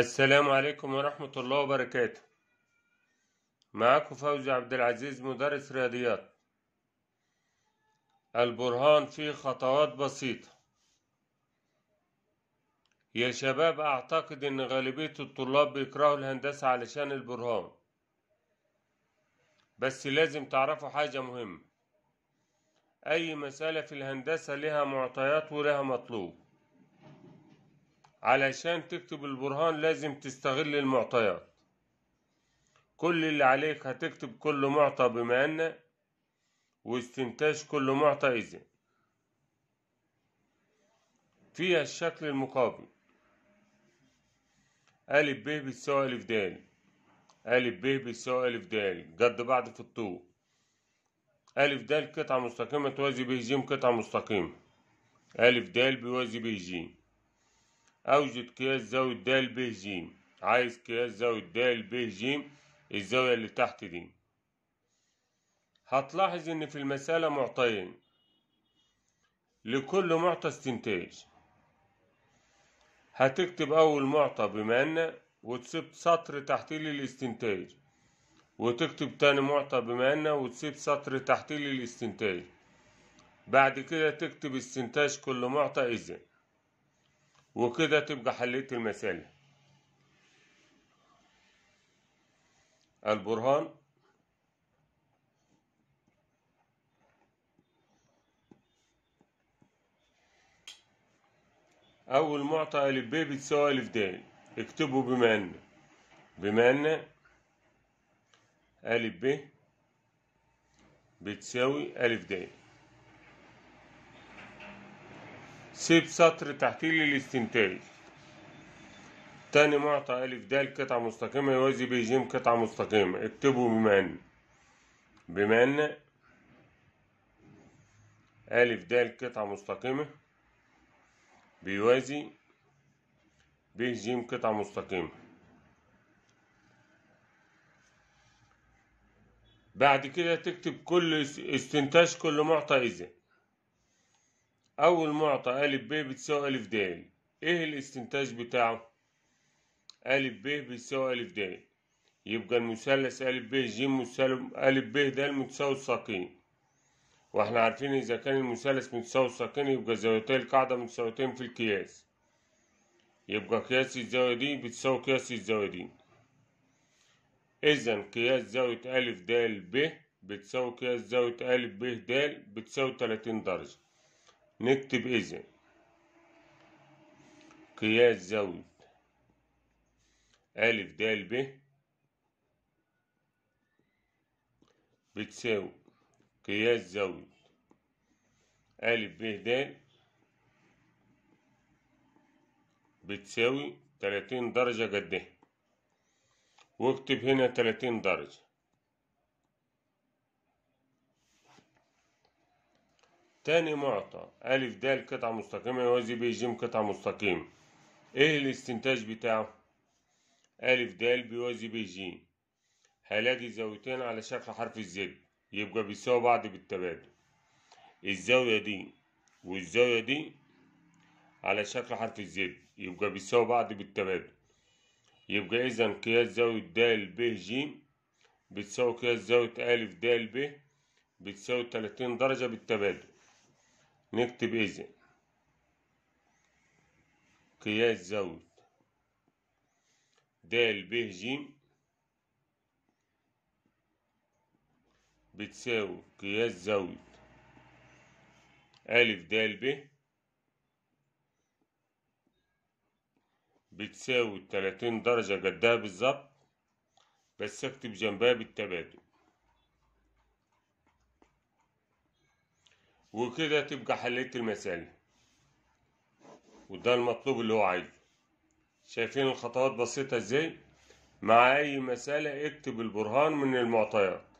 السلام عليكم ورحمة الله وبركاته معاكم فوزي عبد العزيز مدرس رياضيات البرهان فيه خطوات بسيطة يا شباب أعتقد إن غالبية الطلاب بيكرهوا الهندسة علشان البرهان بس لازم تعرفوا حاجة مهمة أي مسألة في الهندسة لها معطيات ولها مطلوب علشان تكتب البرهان لازم تستغل المعطيات كل اللي عليك هتكتب كل معطى بما أن واستنتاج كل معطى إذا فيها الشكل المقابل ألف ب بتساوي ألف د ألف ب بتساوي ألف د جد بعض في الطول ألف د قطعة مستقيمة توازي ب ج قطعة مستقيمة ألف د بيوازي ب ج اوجد قياس زاوية د ب ج عايز قياس زاوية د ب ج الزاوية اللي تحت دي هتلاحظ ان في المسألة معطيين لكل معطى استنتاج هتكتب اول معطى بما ان وتسيب سطر تحتيه للاستنتاج وتكتب تاني معطى بما ان وتسيب سطر تحتيه للاستنتاج بعد كده تكتب استنتاج كل معطى إذا وكده تبقى حليت المسألة البرهان أول معطى ألف ب بتساوي ألف د اكتبه بما أن بما أن ألف ب بتساوي ألف د سيب سطر تحتيه للاستنتاج تاني معطى ا د قطعة مستقيمة يوازي ب ج قطعة مستقيمة اكتبه بما أن بما أن ا د قطعة مستقيمة بيوازي ب ج قطعة مستقيمة بعد كده تكتب كل استنتاج كل معطى إذا أول معطى أ ب بتساوي أ د إيه الاستنتاج بتاعه؟ أ ب بتساوي أ د يبقى المثلث أ ب ج مسالم أ ب ده المتساوي الساقين واحنا عارفين إذا كان المثلث متساوي الساقين يبقى زاويتي القاعدة متساويتين في القياس يبقى قياس الزاوية دي بتساوي قياس الزاوية دي إذا قياس زاوية أ د ب بتساوي قياس زاوية أ ب د بتساوي تلاتين درجة نكتب إذا قياس زاوية أ د ب بتساوي قياس زاوية أ ب د بتساوي تلاتين درجة قدها إيه؟ واكتب هنا تلاتين درجة تاني معطى ألف د قطعة مستقيمة يوازي ب ج قطعة مستقيمة إيه الاستنتاج بتاعه؟ ألف د بيوازي ب ج هلاقي زاويتين على شكل حرف الزد يبقى بيساوي بعض بالتبادل الزاوية دي والزاوية دي على شكل حرف الزد يبقى بيساوي بعض بالتبادل يبقى إذا قياس زاوية د ب ج بتساوي قياس زاوية أ د ب بتساوي تلاتين درجة بالتبادل نكتب إذا قياس زاوية د ب ج بتساوي قياس زاوية ألف د ب بتساوي تلاتين درجة جدها بالظبط بس أكتب جنبها بالتبادل وكده تبقى حليت المسألة وده المطلوب اللي هو عايزه شايفين الخطوات بسيطة ازاي مع اي مسألة اكتب البرهان من المعطيات